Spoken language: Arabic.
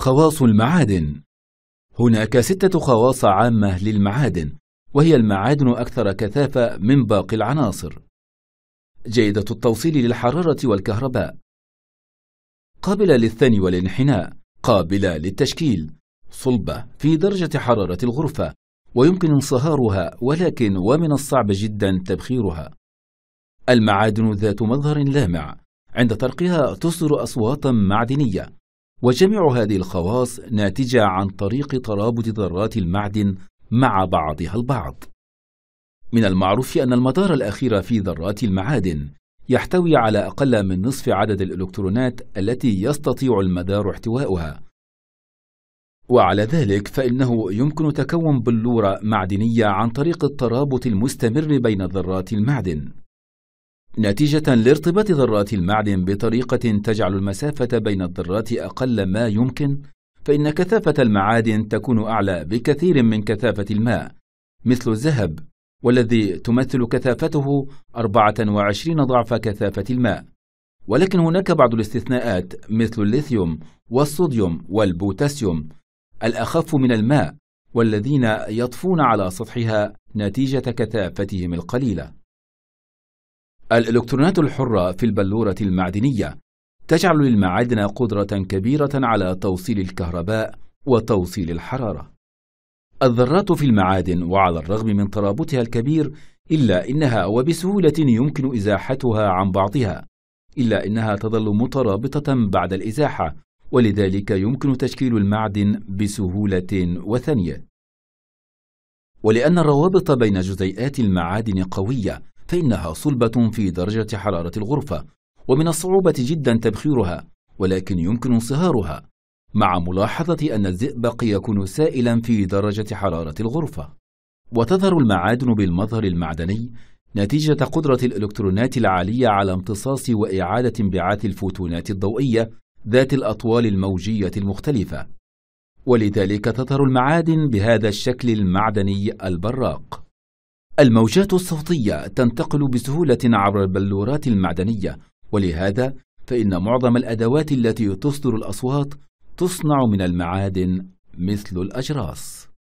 خواص المعادن هناك ستة خواص عامة للمعادن وهي المعادن أكثر كثافة من باقي العناصر جيدة التوصيل للحرارة والكهرباء قابلة للثني والانحناء قابلة للتشكيل صلبة في درجة حرارة الغرفة ويمكن انصهارها ولكن ومن الصعب جدا تبخيرها المعادن ذات مظهر لامع عند طرقها تصدر أصواتا معدنية وجميع هذه الخواص ناتجة عن طريق ترابط ذرات المعدن مع بعضها البعض. من المعروف أن المدار الأخير في ذرات المعادن يحتوي على أقل من نصف عدد الإلكترونات التي يستطيع المدار احتواؤها. وعلى ذلك فإنه يمكن تكون بلورة معدنية عن طريق الترابط المستمر بين ذرات المعدن. نتيجة لارتباط ذرات المعدن بطريقة تجعل المسافة بين الذرات أقل ما يمكن، فإن كثافة المعادن تكون أعلى بكثير من كثافة الماء، مثل الذهب، والذي تمثل كثافته 24 ضعف كثافة الماء. ولكن هناك بعض الاستثناءات مثل الليثيوم والصوديوم والبوتاسيوم الأخف من الماء والذين يطفون على سطحها نتيجة كثافتهم القليلة الإلكترونات الحرة في البلورة المعدنية تجعل للمعادن قدرة كبيرة على توصيل الكهرباء وتوصيل الحرارة. الذرات في المعادن وعلى الرغم من ترابطها الكبير إلا إنها وبسهولة يمكن إزاحتها عن بعضها، إلا إنها تظل مترابطة بعد الإزاحة، ولذلك يمكن تشكيل المعدن بسهولة وثنية. ولأن الروابط بين جزيئات المعادن قوية، فإنها صلبة في درجة حرارة الغرفة ومن الصعوبة جدا تبخيرها ولكن يمكن انصهارها مع ملاحظة أن الزئبق يكون سائلا في درجة حرارة الغرفة وتظهر المعادن بالمظهر المعدني نتيجة قدرة الإلكترونات العالية على امتصاص وإعادة انبعاث الفوتونات الضوئية ذات الأطوال الموجية المختلفة ولذلك تظهر المعادن بهذا الشكل المعدني البراق الموجات الصوتية تنتقل بسهولة عبر البلورات المعدنية ولهذا فإن معظم الأدوات التي تصدر الأصوات تصنع من المعادن مثل الأجراس